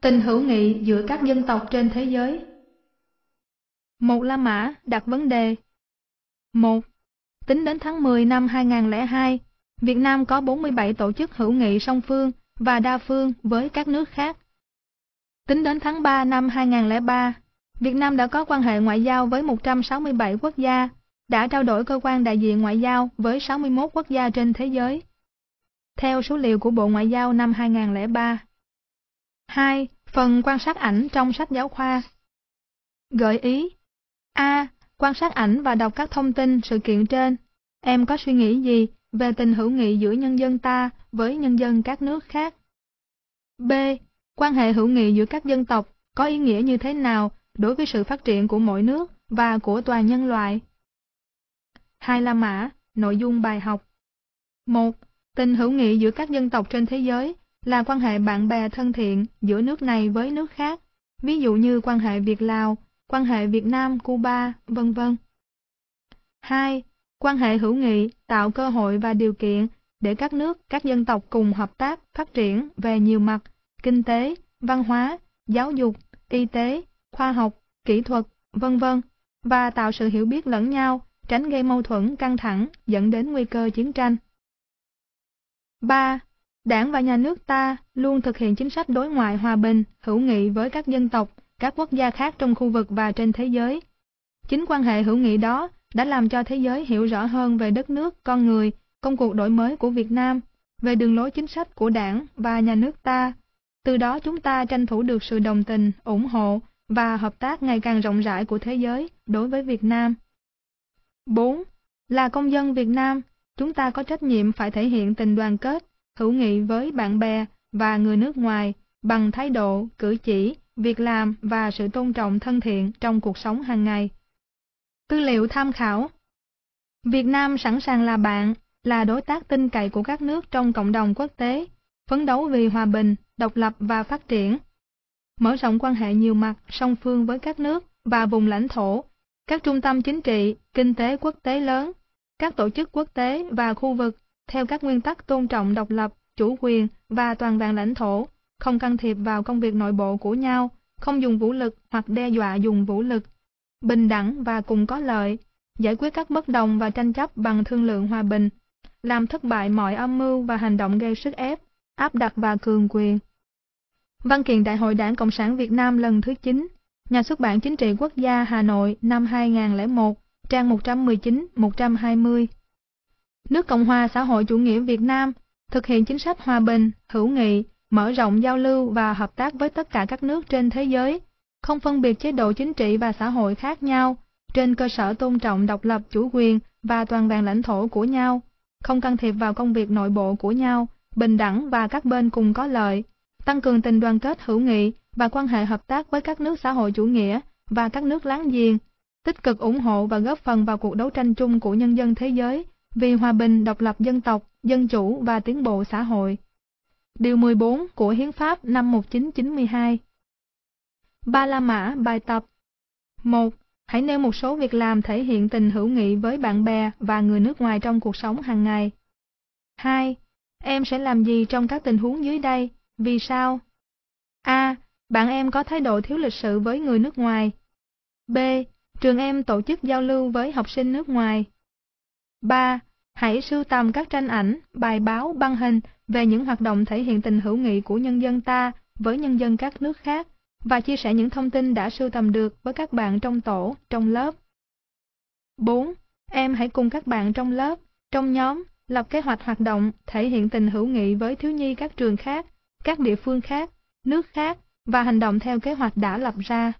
tình hữu nghị giữa các dân tộc trên thế giới. Một La Mã đặt vấn đề 1. Tính đến tháng 10 năm 2002, Việt Nam có 47 tổ chức hữu nghị song phương và đa phương với các nước khác. Tính đến tháng 3 năm 2003, Việt Nam đã có quan hệ ngoại giao với 167 quốc gia, đã trao đổi cơ quan đại diện ngoại giao với 61 quốc gia trên thế giới. Theo số liệu của Bộ Ngoại giao năm 2003, 2. Phần quan sát ảnh trong sách giáo khoa Gợi ý A. Quan sát ảnh và đọc các thông tin sự kiện trên. Em có suy nghĩ gì về tình hữu nghị giữa nhân dân ta với nhân dân các nước khác? B. Quan hệ hữu nghị giữa các dân tộc có ý nghĩa như thế nào đối với sự phát triển của mỗi nước và của toàn nhân loại? Hai La Mã, nội dung bài học 1. Tình hữu nghị giữa các dân tộc trên thế giới là quan hệ bạn bè thân thiện giữa nước này với nước khác, ví dụ như quan hệ Việt-Lào, quan hệ Việt Nam-Cuba, vân vân. 2. Quan hệ hữu nghị tạo cơ hội và điều kiện để các nước, các dân tộc cùng hợp tác, phát triển về nhiều mặt, kinh tế, văn hóa, giáo dục, y tế, khoa học, kỹ thuật, vân vân và tạo sự hiểu biết lẫn nhau, tránh gây mâu thuẫn căng thẳng dẫn đến nguy cơ chiến tranh. 3. Đảng và nhà nước ta luôn thực hiện chính sách đối ngoại hòa bình, hữu nghị với các dân tộc, các quốc gia khác trong khu vực và trên thế giới. Chính quan hệ hữu nghị đó đã làm cho thế giới hiểu rõ hơn về đất nước, con người, công cuộc đổi mới của Việt Nam, về đường lối chính sách của đảng và nhà nước ta. Từ đó chúng ta tranh thủ được sự đồng tình, ủng hộ và hợp tác ngày càng rộng rãi của thế giới đối với Việt Nam. 4. Là công dân Việt Nam, chúng ta có trách nhiệm phải thể hiện tình đoàn kết, hữu nghị với bạn bè và người nước ngoài bằng thái độ, cử chỉ, việc làm và sự tôn trọng thân thiện trong cuộc sống hàng ngày. Tư liệu tham khảo Việt Nam sẵn sàng là bạn, là đối tác tin cậy của các nước trong cộng đồng quốc tế, phấn đấu vì hòa bình, độc lập và phát triển. Mở rộng quan hệ nhiều mặt song phương với các nước và vùng lãnh thổ, các trung tâm chính trị, kinh tế quốc tế lớn, các tổ chức quốc tế và khu vực theo các nguyên tắc tôn trọng độc lập, chủ quyền và toàn vẹn lãnh thổ, không can thiệp vào công việc nội bộ của nhau, không dùng vũ lực hoặc đe dọa dùng vũ lực, bình đẳng và cùng có lợi, giải quyết các bất đồng và tranh chấp bằng thương lượng hòa bình, làm thất bại mọi âm mưu và hành động gây sức ép, áp đặt và cường quyền. Văn kiện Đại hội Đảng Cộng sản Việt Nam lần thứ 9, Nhà xuất bản Chính trị Quốc gia Hà Nội năm 2001, trang 119-120 nước Cộng hòa xã hội chủ nghĩa Việt Nam thực hiện chính sách hòa bình, hữu nghị, mở rộng giao lưu và hợp tác với tất cả các nước trên thế giới, không phân biệt chế độ chính trị và xã hội khác nhau, trên cơ sở tôn trọng độc lập chủ quyền và toàn vẹn lãnh thổ của nhau, không can thiệp vào công việc nội bộ của nhau, bình đẳng và các bên cùng có lợi, tăng cường tình đoàn kết hữu nghị và quan hệ hợp tác với các nước xã hội chủ nghĩa và các nước láng giềng, tích cực ủng hộ và góp phần vào cuộc đấu tranh chung của nhân dân thế giới vì hòa bình, độc lập dân tộc, dân chủ và tiến bộ xã hội. Điều 14 của Hiến pháp năm 1992 Ba La Mã bài tập 1. Hãy nêu một số việc làm thể hiện tình hữu nghị với bạn bè và người nước ngoài trong cuộc sống hàng ngày. 2. Em sẽ làm gì trong các tình huống dưới đây? Vì sao? A. Bạn em có thái độ thiếu lịch sự với người nước ngoài. B. Trường em tổ chức giao lưu với học sinh nước ngoài. 3. Hãy sưu tầm các tranh ảnh, bài báo, băng hình về những hoạt động thể hiện tình hữu nghị của nhân dân ta với nhân dân các nước khác và chia sẻ những thông tin đã sưu tầm được với các bạn trong tổ, trong lớp. 4. Em hãy cùng các bạn trong lớp, trong nhóm, lập kế hoạch hoạt động thể hiện tình hữu nghị với thiếu nhi các trường khác, các địa phương khác, nước khác và hành động theo kế hoạch đã lập ra.